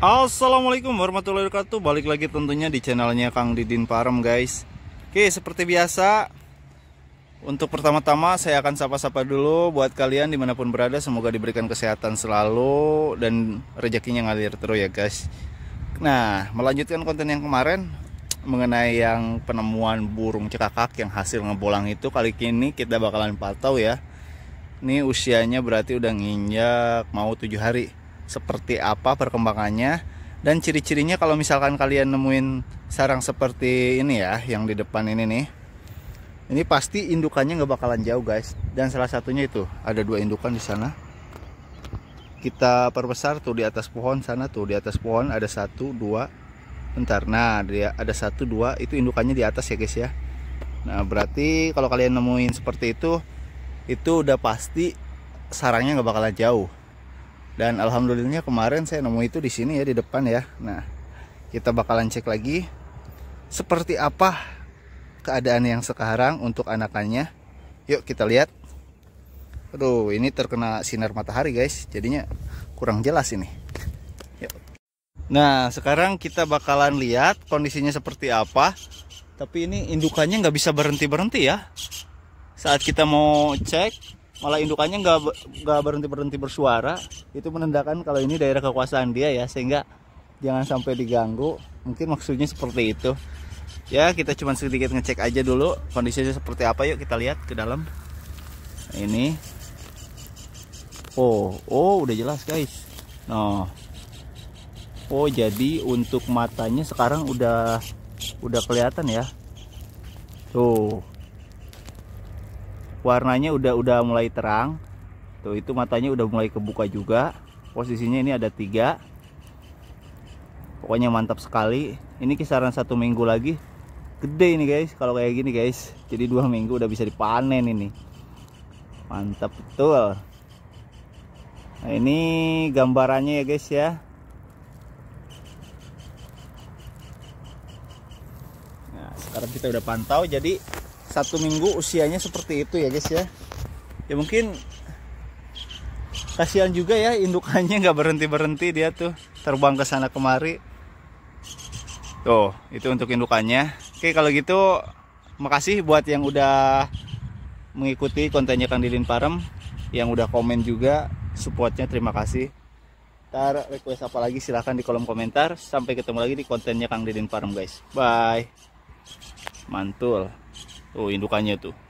Assalamualaikum warahmatullahi wabarakatuh Balik lagi tentunya di channelnya Kang Didin Parem guys Oke seperti biasa Untuk pertama-tama saya akan sapa-sapa dulu Buat kalian dimanapun berada Semoga diberikan kesehatan selalu Dan rezekinya ngalir terus ya guys Nah melanjutkan konten yang kemarin Mengenai yang penemuan burung cekakak Yang hasil ngebolang itu Kali ini kita bakalan patau ya Ini usianya berarti udah nginjak mau 7 hari seperti apa perkembangannya dan ciri-cirinya kalau misalkan kalian nemuin sarang seperti ini ya yang di depan ini nih ini pasti indukannya nggak bakalan jauh guys dan salah satunya itu ada dua indukan di sana kita perbesar tuh di atas pohon sana tuh di atas pohon ada satu dua bentar nah dia ada satu dua itu indukannya di atas ya guys ya nah berarti kalau kalian nemuin seperti itu itu udah pasti sarangnya nggak bakalan jauh dan alhamdulillahnya kemarin saya nemu itu di sini ya di depan ya nah kita bakalan cek lagi seperti apa keadaan yang sekarang untuk anakannya yuk kita lihat aduh ini terkena sinar matahari guys jadinya kurang jelas ini yuk. nah sekarang kita bakalan lihat kondisinya seperti apa tapi ini indukannya nggak bisa berhenti-berhenti ya saat kita mau cek malah indukannya nggak nggak berhenti berhenti bersuara itu menandakan kalau ini daerah kekuasaan dia ya sehingga jangan sampai diganggu mungkin maksudnya seperti itu ya kita cuma sedikit ngecek aja dulu kondisinya seperti apa yuk kita lihat ke dalam ini oh oh udah jelas guys no nah. oh jadi untuk matanya sekarang udah udah kelihatan ya tuh warnanya udah udah mulai terang tuh itu matanya udah mulai kebuka juga posisinya ini ada tiga pokoknya mantap sekali ini kisaran satu minggu lagi gede ini guys kalau kayak gini guys jadi dua minggu udah bisa dipanen ini mantap betul nah ini gambarannya ya guys ya nah sekarang kita udah pantau jadi satu minggu usianya seperti itu ya guys ya ya mungkin kasihan juga ya indukannya nggak berhenti berhenti dia tuh terbang ke sana kemari tuh itu untuk indukannya oke kalau gitu makasih buat yang udah mengikuti kontennya Kang Didin Parem yang udah komen juga supportnya terima kasih ntar request apa lagi silahkan di kolom komentar sampai ketemu lagi di kontennya Kang Didin Parem guys bye mantul Oh indukannya tuh